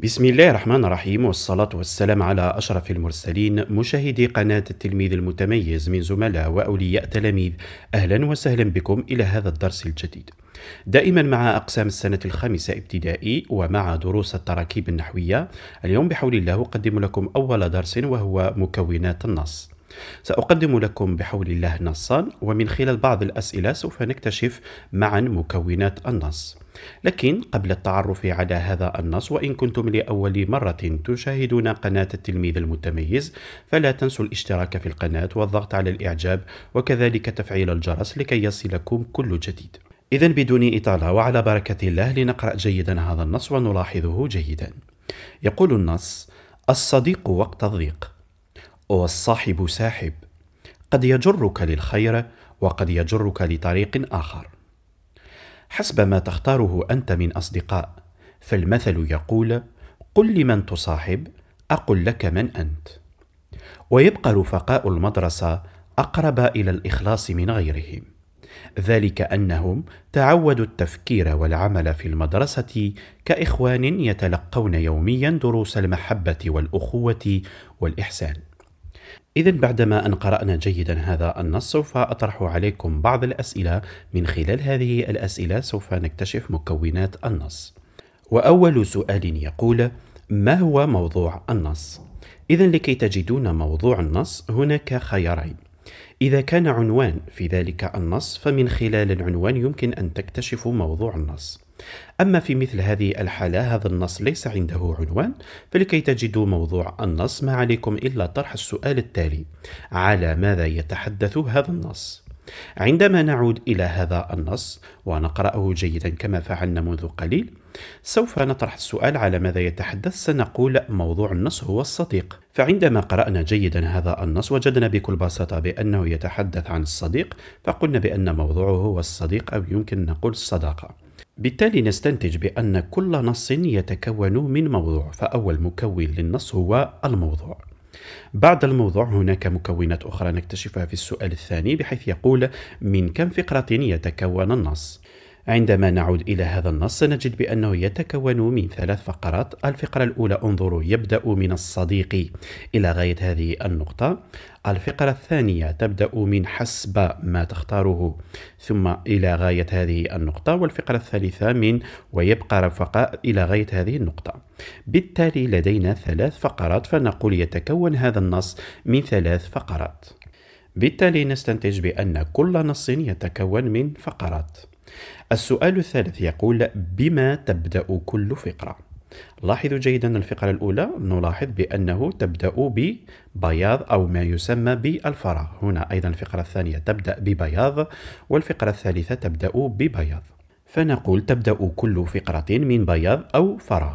بسم الله الرحمن الرحيم والصلاة والسلام على أشرف المرسلين مشاهدي قناة التلميذ المتميز من زملاء وأولياء تلاميذ أهلا وسهلا بكم إلى هذا الدرس الجديد دائما مع أقسام السنة الخامسة ابتدائي ومع دروس التراكيب النحوية اليوم بحول الله أقدم لكم أول درس وهو مكونات النص سأقدم لكم بحول الله نصا ومن خلال بعض الأسئلة سوف نكتشف معا مكونات النص لكن قبل التعرف على هذا النص وإن كنتم لأول مرة تشاهدون قناة التلميذ المتميز فلا تنسوا الاشتراك في القناة والضغط على الإعجاب وكذلك تفعيل الجرس لكي يصلكم كل جديد إذا بدون إطالة وعلى بركة الله لنقرأ جيدا هذا النص ونلاحظه جيدا يقول النص الصديق وقت الضيق والصاحب ساحب قد يجرك للخير وقد يجرك لطريق اخر حسب ما تختاره انت من اصدقاء فالمثل يقول قل لمن تصاحب اقل لك من انت ويبقى رفقاء المدرسه اقرب الى الاخلاص من غيرهم ذلك انهم تعودوا التفكير والعمل في المدرسه كاخوان يتلقون يوميا دروس المحبه والاخوه والاحسان إذا بعدما أن قرأنا جيدا هذا النص سوف أطرح عليكم بعض الأسئلة من خلال هذه الأسئلة سوف نكتشف مكونات النص وأول سؤال يقول ما هو موضوع النص؟ إذا لكي تجدون موضوع النص هناك خيارين إذا كان عنوان في ذلك النص فمن خلال العنوان يمكن أن تكتشفوا موضوع النص أما في مثل هذه الحالة هذا النص ليس عنده عنوان فلكي تجدوا موضوع النص ما عليكم إلا طرح السؤال التالي على ماذا يتحدث هذا النص؟ عندما نعود إلى هذا النص ونقرأه جيدا كما فعلنا منذ قليل سوف نطرح السؤال على ماذا يتحدث سنقول موضوع النص هو الصديق فعندما قرأنا جيدا هذا النص وجدنا بكل بساطة بأنه يتحدث عن الصديق فقلنا بأن موضوعه هو الصديق أو يمكن نقول الصداقة بالتالي نستنتج بأن كل نص يتكون من موضوع فأول مكون للنص هو الموضوع بعد الموضوع هناك مكونات أخرى نكتشفها في السؤال الثاني بحيث يقول من كم فقرة يتكون النص عندما نعود إلى هذا النص سنجد بأنه يتكون من ثلاث فقرات الفقرة الأولى انظروا يبدأ من الصديق إلى غاية هذه النقطة الفقرة الثانية تبدأ من حسب ما تختاره ثم إلى غاية هذه النقطة والفقرة الثالثة من ويبقى رفقاء إلى غاية هذه النقطة بالتالي لدينا ثلاث فقرات فنقول يتكون هذا النص من ثلاث فقرات بالتالي نستنتج بأن كل نص يتكون من فقرات السؤال الثالث يقول بما تبدأ كل فقرة؟ لاحظوا جيدا الفقرة الأولى نلاحظ بأنه تبدأ ببياض أو ما يسمى بالفراغ هنا أيضا الفقرة الثانية تبدأ ببياض والفقرة الثالثة تبدأ ببياض فنقول تبدأ كل فقرة من بياض أو فراغ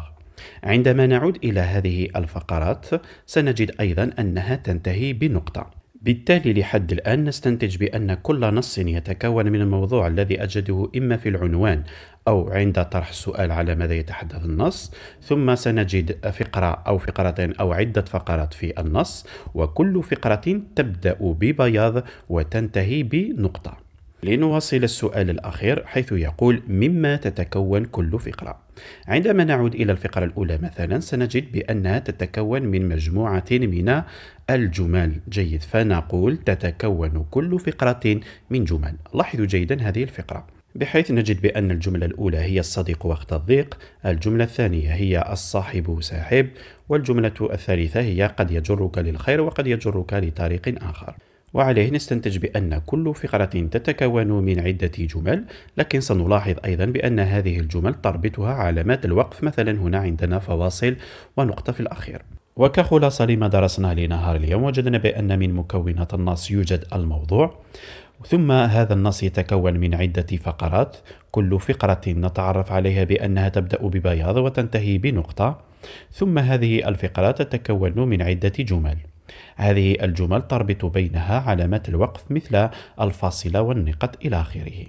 عندما نعود إلى هذه الفقرات سنجد أيضا أنها تنتهي بنقطة بالتالي لحد الآن نستنتج بأن كل نص يتكون من الموضوع الذي أجده إما في العنوان أو عند طرح السؤال على ماذا يتحدث النص ثم سنجد فقرة أو فقرتين أو عدة فقرات في النص وكل فقرة تبدأ ببياض وتنتهي بنقطة لنواصل السؤال الأخير حيث يقول مما تتكون كل فقرة عندما نعود إلى الفقرة الأولى مثلا سنجد بأنها تتكون من مجموعة من الجمل جيد فنقول تتكون كل فقرة من جمل لاحظوا جيدا هذه الفقرة بحيث نجد بأن الجملة الأولى هي الصديق وقت الضيق الجملة الثانية هي الصاحب ساحب والجملة الثالثة هي قد يجرك للخير وقد يجرك لطريق آخر وعليه نستنتج بأن كل فقرة تتكون من عدة جمل لكن سنلاحظ أيضا بأن هذه الجمل تربطها علامات الوقف مثلا هنا عندنا فواصل ونقطة في الأخير وكخلاصة لما درسنا لنهار اليوم وجدنا بأن من مكونات النص يوجد الموضوع ثم هذا النص يتكون من عدة فقرات كل فقرة نتعرف عليها بأنها تبدأ ببياض وتنتهي بنقطة ثم هذه الفقرات تتكون من عدة جمل هذه الجمل تربط بينها علامات الوقف مثل الفاصلة والنقط إلى آخره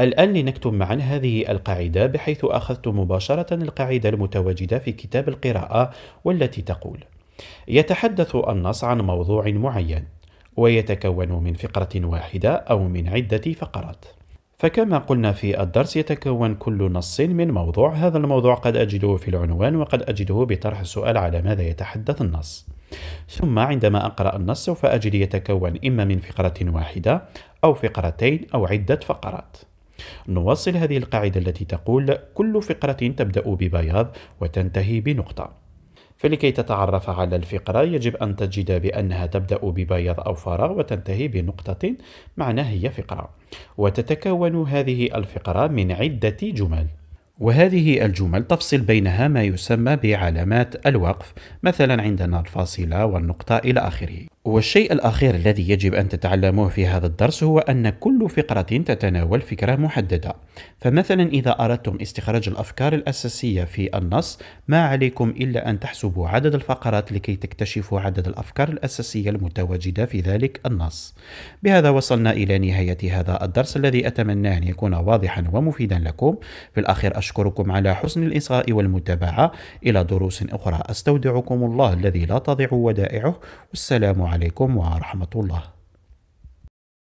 الآن لنكتب معا هذه القاعدة بحيث أخذت مباشرة القاعدة المتواجدة في كتاب القراءة والتي تقول يتحدث النص عن موضوع معين ويتكون من فقرة واحدة أو من عدة فقرات فكما قلنا في الدرس يتكون كل نص من موضوع هذا الموضوع قد أجده في العنوان وقد أجده بطرح السؤال على ماذا يتحدث النص ثم عندما أقرأ النص سوف أجد يتكون إما من فقرة واحدة أو فقرتين أو عدة فقرات نواصل هذه القاعدة التي تقول كل فقرة تبدأ ببياض وتنتهي بنقطة فلكي تتعرف على الفقرة يجب أن تجد بأنها تبدأ ببياض أو فراغ وتنتهي بنقطة معناها هي فقرة وتتكون هذه الفقرة من عدة جمل وهذه الجمل تفصل بينها ما يسمى بعلامات الوقف مثلا عندنا الفاصلة والنقطة إلى آخره والشيء الأخير الذي يجب أن تتعلموه في هذا الدرس هو أن كل فقرة تتناول فكرة محددة فمثلا إذا أردتم استخراج الأفكار الأساسية في النص ما عليكم إلا أن تحسبوا عدد الفقرات لكي تكتشفوا عدد الأفكار الأساسية المتواجدة في ذلك النص بهذا وصلنا إلى نهاية هذا الدرس الذي أتمنى أن يكون واضحا ومفيدا لكم في الأخير أشكركم على حسن الإصغاء والمتابعة إلى دروس أخرى أستودعكم الله الذي لا تضيع ودائعه والسلام عليكم عليكم ورحمة الله